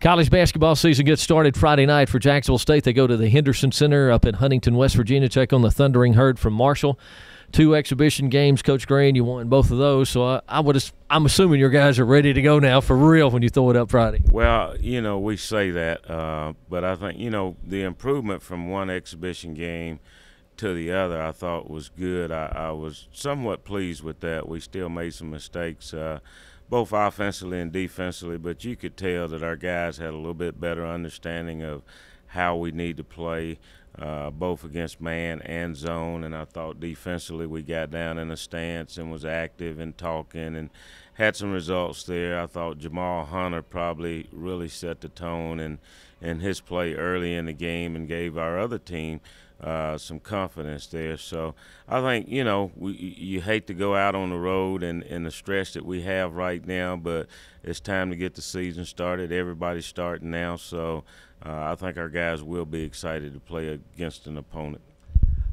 College basketball season gets started Friday night for Jacksonville State. They go to the Henderson Center up in Huntington, West Virginia. Check on the Thundering Herd from Marshall. Two exhibition games, Coach Green. You won both of those, so I, I would. I'm assuming your guys are ready to go now for real when you throw it up Friday. Well, you know we say that, uh, but I think you know the improvement from one exhibition game to the other, I thought was good. I, I was somewhat pleased with that. We still made some mistakes. Uh, both offensively and defensively, but you could tell that our guys had a little bit better understanding of how we need to play, uh, both against man and zone. And I thought defensively we got down in a stance and was active and talking and had some results there. I thought Jamal Hunter probably really set the tone and in, in his play early in the game and gave our other team uh, some confidence there. So I think you know we, you hate to go out on the road and, and the stress that we have right now, but it's time to get the season started. Everybody's starting now, so uh, I think our guys will be excited to play against an opponent.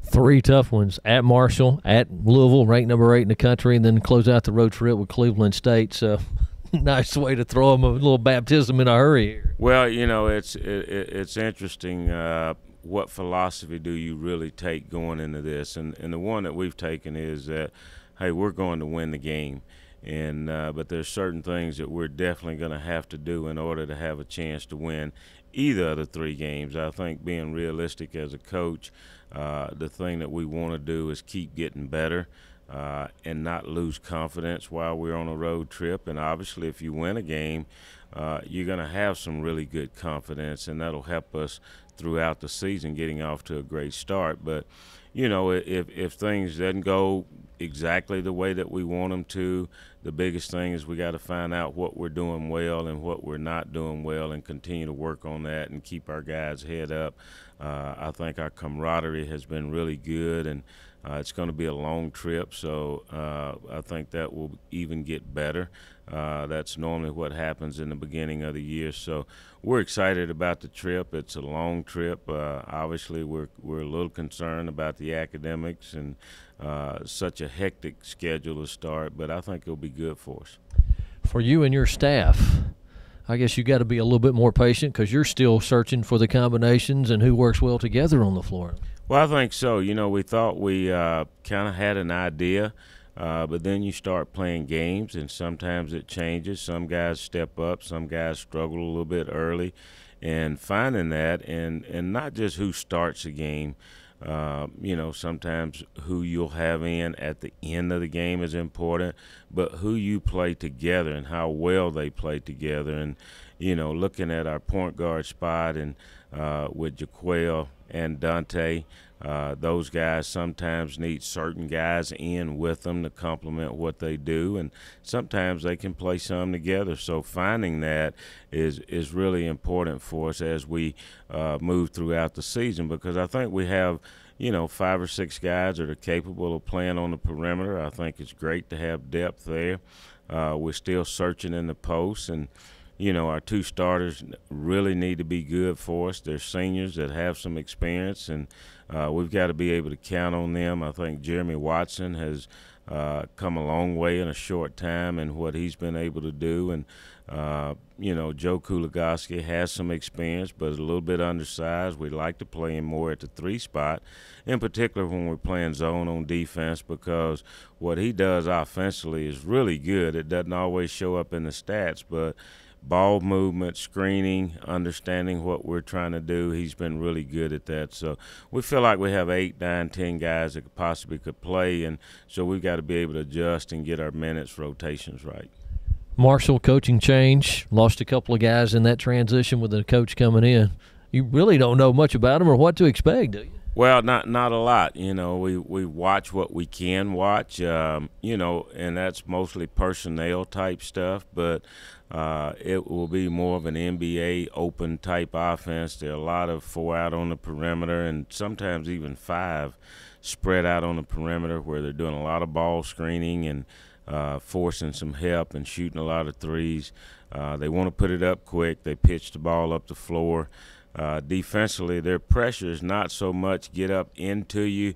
Three tough ones at Marshall, at Louisville, ranked number eight in the country, and then close out the road trip with Cleveland State. So nice way to throw them a little baptism in a hurry. Well, you know, it's it, it's interesting. Uh, what philosophy do you really take going into this? And and the one that we've taken is that, hey, we're going to win the game, and uh, but there's certain things that we're definitely going to have to do in order to have a chance to win either of the three games. I think being realistic as a coach, uh, the thing that we want to do is keep getting better uh, and not lose confidence while we're on a road trip. And obviously, if you win a game, uh, you're going to have some really good confidence, and that'll help us throughout the season getting off to a great start. But you know, if if things did not go exactly the way that we want them to, the biggest thing is we got to find out what we're doing well and what we're not doing well, and continue to work on that and keep our guys' head up. Uh, I think our camaraderie has been really good, and uh, it's going to be a long trip, so uh, I think that will even get better. Uh, that's normally what happens in the beginning of the year. So we're excited about the trip. It's a long trip. Uh, obviously, we're we're a little concerned about the academics and uh, such a hectic schedule to start, but I think it'll be good for us. For you and your staff. I guess you got to be a little bit more patient because you're still searching for the combinations and who works well together on the floor. Well, I think so. You know, we thought we uh, kind of had an idea, uh, but then you start playing games, and sometimes it changes. Some guys step up, some guys struggle a little bit early, and finding that, and and not just who starts a game. Uh, you know, sometimes who you'll have in at the end of the game is important, but who you play together and how well they play together. And, you know, looking at our point guard spot and uh, with Jaquel and Dante. Uh, those guys sometimes need certain guys in with them to complement what they do, and sometimes they can play some together. So finding that is is really important for us as we uh, move throughout the season because I think we have you know, five or six guys that are capable of playing on the perimeter. I think it's great to have depth there. Uh, we're still searching in the post, and you know, our two starters really need to be good for us. They're seniors that have some experience, and uh, we've got to be able to count on them. I think Jeremy Watson has uh, come a long way in a short time and what he's been able to do. And, uh, you know, Joe Kuligoski has some experience, but is a little bit undersized. We like to play him more at the three spot, in particular when we're playing zone on defense, because what he does offensively is really good. It doesn't always show up in the stats, but – ball movement, screening, understanding what we're trying to do. He's been really good at that. So we feel like we have eight, nine, ten guys that possibly could play, and so we've got to be able to adjust and get our minutes rotations right. Marshall coaching change lost a couple of guys in that transition with the coach coming in. You really don't know much about them or what to expect, do you? Well, not not a lot. You know, we we watch what we can watch. Um, you know, and that's mostly personnel type stuff. But uh, it will be more of an NBA open type offense. There are a lot of four out on the perimeter, and sometimes even five spread out on the perimeter, where they're doing a lot of ball screening and uh, forcing some help and shooting a lot of threes. Uh, they want to put it up quick. They pitch the ball up the floor. Uh, defensively, their pressure is not so much get up into you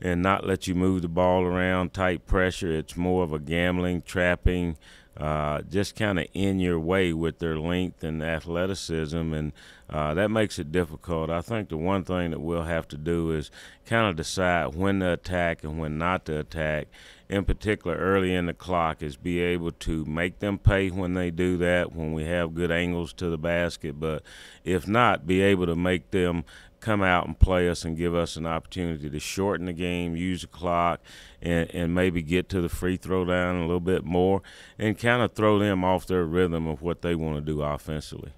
and not let you move the ball around type pressure. It's more of a gambling, trapping, uh, just kind of in your way with their length and athleticism, and uh, that makes it difficult. I think the one thing that we'll have to do is kind of decide when to attack and when not to attack, in particular early in the clock is be able to make them pay when they do that when we have good angles to the basket but if not be able to make them come out and play us and give us an opportunity to shorten the game, use the clock, and, and maybe get to the free throw line a little bit more and kind of throw them off their rhythm of what they want to do offensively.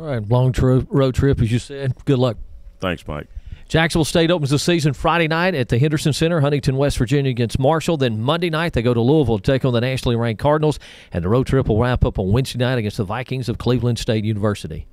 All right, long road trip, as you said. Good luck. Thanks, Mike. Jacksonville State opens the season Friday night at the Henderson Center, Huntington, West Virginia against Marshall. Then Monday night they go to Louisville to take on the nationally ranked Cardinals, and the road trip will wrap up on Wednesday night against the Vikings of Cleveland State University.